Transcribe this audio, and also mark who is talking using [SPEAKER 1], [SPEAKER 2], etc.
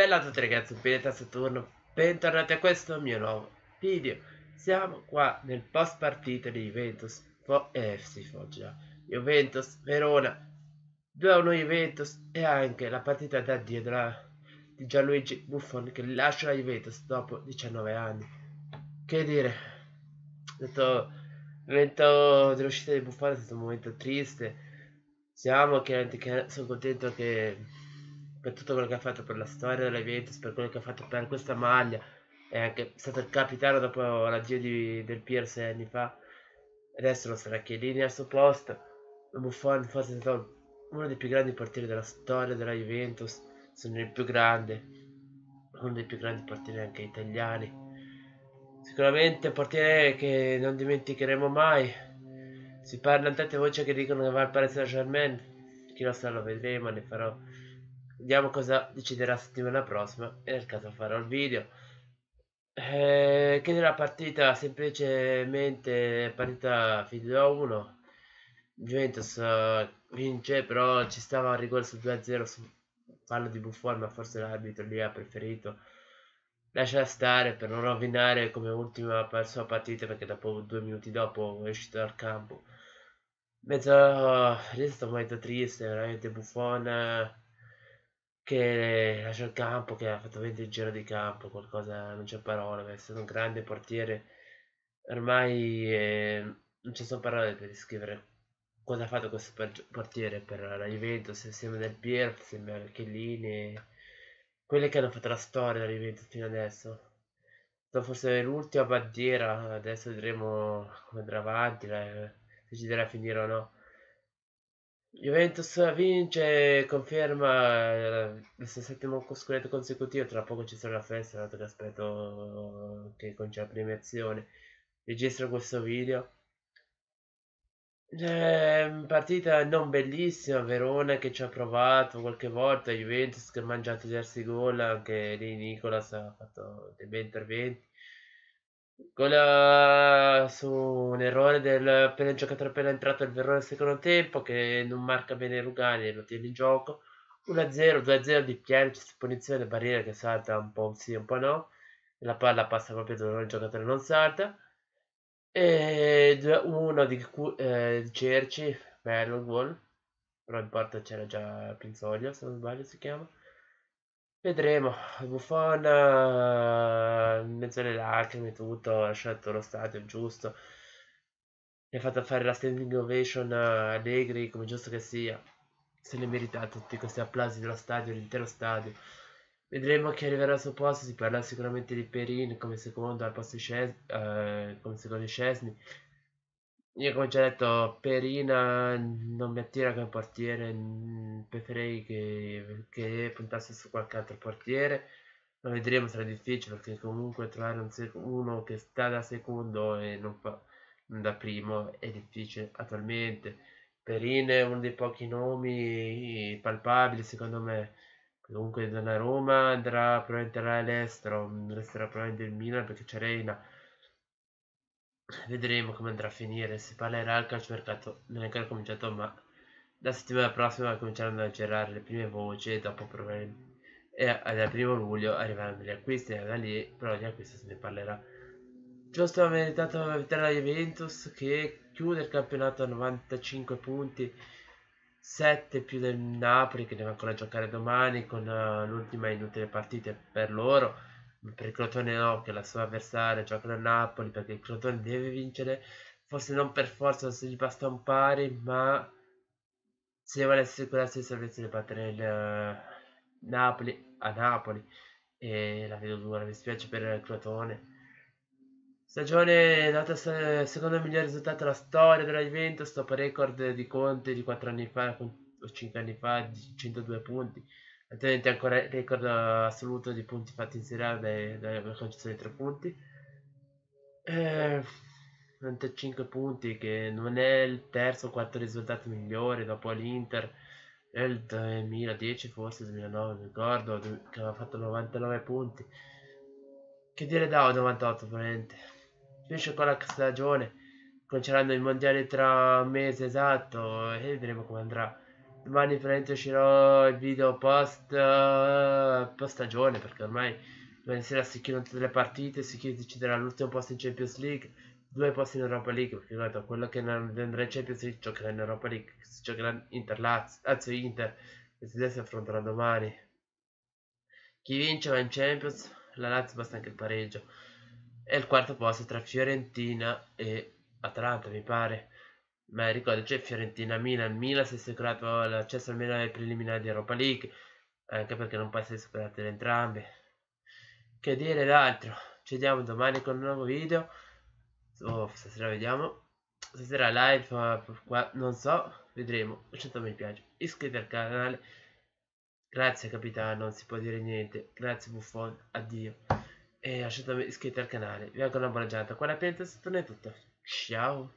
[SPEAKER 1] Bella a tutti ragazzi, benvenuti a Saturno, bentornati a questo mio nuovo video Siamo qua nel post partita di Juventus Fo FC eh, Foggia Juventus, Verona, 2-1 Juventus e anche la partita da dietro di Gianluigi Buffon che lascia la Juventus dopo 19 anni Che dire, detto, il momento dell'uscita di Buffon è stato un momento triste Siamo chiaramente che sono contento che per tutto quello che ha fatto per la storia della Juventus, per quello che ha fatto per questa maglia, è anche stato il capitano dopo la Gio di, del Pier sei anni fa, adesso lo sarà Chiellini al suo posto, Buffon forse è stato uno dei più grandi portieri della storia della Juventus, se non il più grande, uno dei più grandi portieri anche italiani. Sicuramente un portiere che non dimenticheremo mai. Si parlano tante voci che dicono che va al Paris Saint Germain. Chi lo sa lo vedremo, ne farò Vediamo cosa deciderà settimana prossima e nel caso farò il video. Eh, che della partita semplicemente partita a 1 Juventus uh, vince però ci stava un rigore su 2-0 su fallo di Buffon ma forse l'arbitro lì ha preferito lasciare stare per non rovinare come ultima sua partita perché dopo due minuti dopo è uscito dal campo mezzo uh, è stato un momento triste veramente Buffon uh, che lascia il campo, che ha fatto 20 giri di campo, qualcosa, non c'è parola, è stato un grande portiere. Ormai eh, non ci sono parole per descrivere cosa ha fatto questo portiere per la Juventus, insieme del Pier, insieme a Chiellini, quelle che hanno fatto la storia della Juventus fino adesso. Dopo forse l'ultima bandiera, adesso vedremo come andrà avanti, la, se ci darà a finire o no. Juventus vince, conferma eh, il suo settimo scudetto consecutivo, tra poco ci sarà la festa, dato che aspetto che comincia la premiazione. Registro questo video. Eh, partita non bellissima, Verona che ci ha provato qualche volta, Juventus che ha mangiato diversi gol, anche lì Nicolas ha fatto dei bei interventi. Gol eh, su un errore del, appena giocatore appena entrato il errore del secondo tempo che non marca bene Rugani e lo tiene in gioco. 1-0, 2-0 di Pianic, punizione, barriera che salta un po' sì, un po' no. La palla passa proprio dove il giocatore non salta. E 2-1 di eh, Cerci, bello il gol. Però in porta c'era già Pinzoglia, se non sbaglio si chiama. Vedremo, Buffon eh, in mezzo alle lacrime tutto, ha scelto lo stadio giusto, mi ha fatto fare la standing ovation a eh, Allegri come giusto che sia, se ne merita tutti questi applausi dello stadio, l'intero stadio. Vedremo chi arriverà al suo posto, si parla sicuramente di Perin come secondo al posto di Cesni, eh, come secondo di Cesni, io come già detto, Perina non mi attira come portiere, preferirei che, che, puntasse su qualche altro portiere, ma vedremo sarà difficile perché comunque trovare un uno che sta da secondo e non, non da primo è difficile attualmente. Perina è uno dei pochi nomi palpabili secondo me, comunque dalla Roma andrà probabilmente all'estero, resterà probabilmente il Milan perché c'è Reina vedremo come andrà a finire. Si parlerà al calciomercato, non è ancora cominciato, ma la settimana prossima cominceranno a girare le prime voci dopo probabilmente e dal primo luglio arriveranno gli acquisti e da lì però gli acquisti se ne parlerà. Giusto ha meritato la vittoria la Juventus che chiude il campionato a 95 punti, 7 più del Napoli che deve ancora giocare domani con uh, l'ultima inutile partita per loro per il Crotone no, che la sua avversaria gioca a Napoli, perché il Crotone deve vincere, forse non per forza se gli basta un pari, ma se vuole assicurarsi il servizio di battere il uh, Napoli a Napoli, e la vedo dura, mi spiace per il Crotone. Stagione data secondo miglior risultato della storia della Juventus, top record di Conte di 4 anni fa 5 anni fa di 102 punti. Altrimenti ancora il record assoluto di punti fatti in Serie A dalla concessione di 3 punti eh, 95 punti che non è il terzo o quarto risultato migliore dopo l'Inter nel 2010 forse 2009 ricordo che aveva fatto 99 punti che dire davo 98 probabilmente finisce con la stagione cominceranno i mondiali tra un mese esatto e vedremo come andrà domani probabilmente uscirò il video post, uh, post stagione perché ormai domani sera si chiudono tutte le partite, si chiude, deciderà l'ultimo posto in Champions League, due posti in Europa League, perché guarda, quello che non andrà in Champions League giocherà in Europa League, si giocherà Inter Lazio, anzi Inter, questi due si affronterà domani. Chi vince va in Champions, la Lazio basta anche il pareggio. E il quarto posto tra Fiorentina e Atalanta, mi pare ma ricordo c'è Fiorentina Milan Milan si è assicurato l'accesso almeno alle preliminari di Europa League anche perché non può essere superato entrambe che dire d'altro ci vediamo domani con un nuovo video oh, stasera vediamo stasera live qua, non so vedremo 100 certo, mi piace iscriviti al canale grazie capitano non si può dire niente grazie buffone addio e lasciatemi iscritti al canale vi auguro una buona giornata qua la pianta è tutto ciao